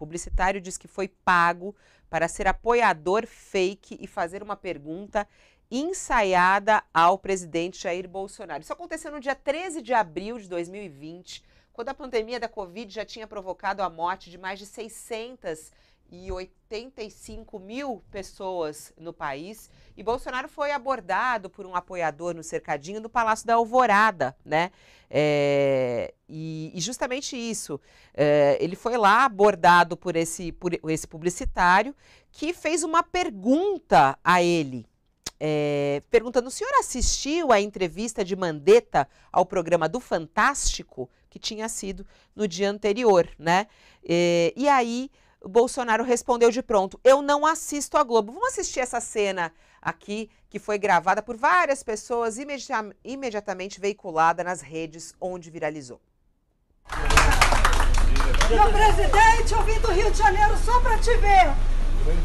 Publicitário diz que foi pago para ser apoiador fake e fazer uma pergunta ensaiada ao presidente Jair Bolsonaro. Isso aconteceu no dia 13 de abril de 2020, quando a pandemia da Covid já tinha provocado a morte de mais de 600 e 85 mil pessoas no país. E Bolsonaro foi abordado por um apoiador no cercadinho do Palácio da Alvorada, né? É, e, e, justamente isso, é, ele foi lá abordado por esse, por esse publicitário que fez uma pergunta a ele. É, perguntando: o senhor assistiu à entrevista de Mandetta ao programa do Fantástico, que tinha sido no dia anterior, né? e aí Bolsonaro respondeu de pronto: Eu não assisto a Globo. Vamos assistir essa cena aqui, que foi gravada por várias pessoas, imedi imediatamente veiculada nas redes onde viralizou. Meu presidente, eu vim do Rio de Janeiro só para te ver.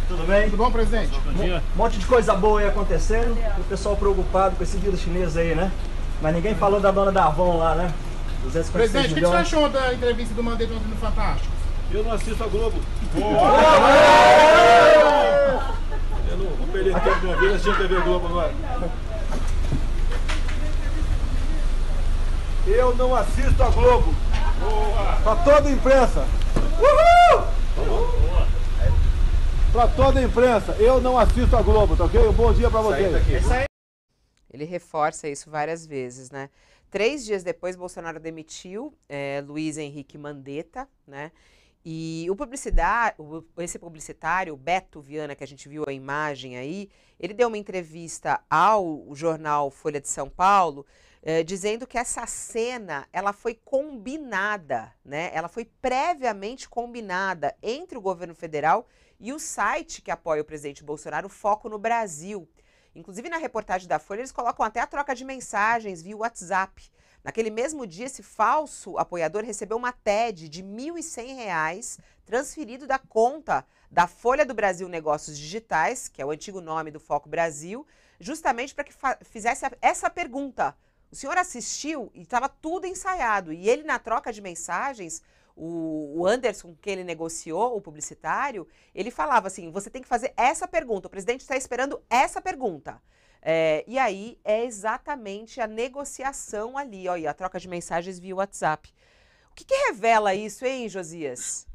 Tudo bem? Tudo bom, presidente? Bom dia. Um monte de coisa boa aí acontecendo. O pessoal preocupado com esse vírus chinês aí, né? Mas ninguém falou da dona da Avon lá, né? Presidente, o que, você achou da entrevista do Mandetta ontem no Fantástico? Eu não assisto a Globo. Eu não vou perder tempo de uma vida assistindo TV Globo agora. Eu não assisto a Globo. Para toda a imprensa. Uhul! Para toda a imprensa, eu não assisto a Globo, tá ok? Um bom dia para vocês. Ele reforça isso várias vezes, né? Três dias depois, Bolsonaro demitiu é, Luiz Henrique Mandetta, né? E o publicitário, esse publicitário, Beto Viana, que a gente viu a imagem aí, ele deu uma entrevista ao jornal Folha de São Paulo, eh, dizendo que essa cena ela foi combinada, né? Ela foi previamente combinada entre o governo federal e o site que apoia o presidente Bolsonaro, Foco no Brasil. Inclusive, na reportagem da Folha, eles colocam até a troca de mensagens via WhatsApp Naquele mesmo dia, esse falso apoiador recebeu uma TED de R$ 1.100 transferido da conta da Folha do Brasil Negócios Digitais, que é o antigo nome do Foco Brasil, justamente para que fizesse essa pergunta. O senhor assistiu e estava tudo ensaiado. E ele, na troca de mensagens, o, Anderson, com quem ele negociou, o publicitário, ele falava assim: você tem que fazer essa pergunta. O presidente está esperando essa pergunta. É, e aí é exatamente a negociação ali, ó, e a troca de mensagens via WhatsApp. O que, que revela isso, hein, Josias?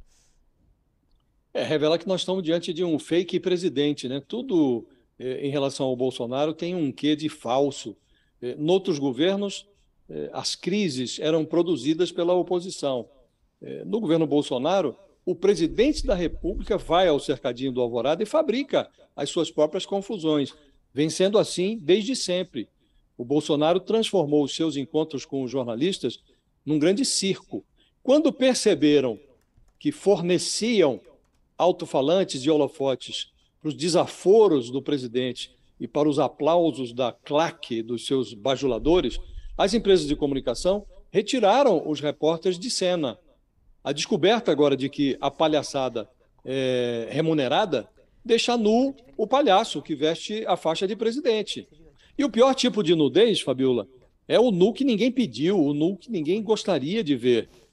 É, revela que nós estamos diante de um fake presidente, né? Tudo é, em relação ao Bolsonaro tem um quê de falso. É, noutros governos, é, as crises eram produzidas pela oposição. no governo Bolsonaro, o presidente da República vai ao cercadinho do Alvorada e fabrica as suas próprias confusões. Vencendo assim desde sempre. O Bolsonaro transformou os seus encontros com os jornalistas num grande circo. Quando perceberam que forneciam alto-falantes e holofotes para os desaforos do presidente e para os aplausos da claque dos seus bajuladores, as empresas de comunicação retiraram os repórteres de cena. A descoberta agora de que a palhaçada é, remunerada deixa nu o palhaço que veste a faixa de presidente. E o pior tipo de nudez, Fabiola, é o nu que ninguém pediu, o nu que ninguém gostaria de ver.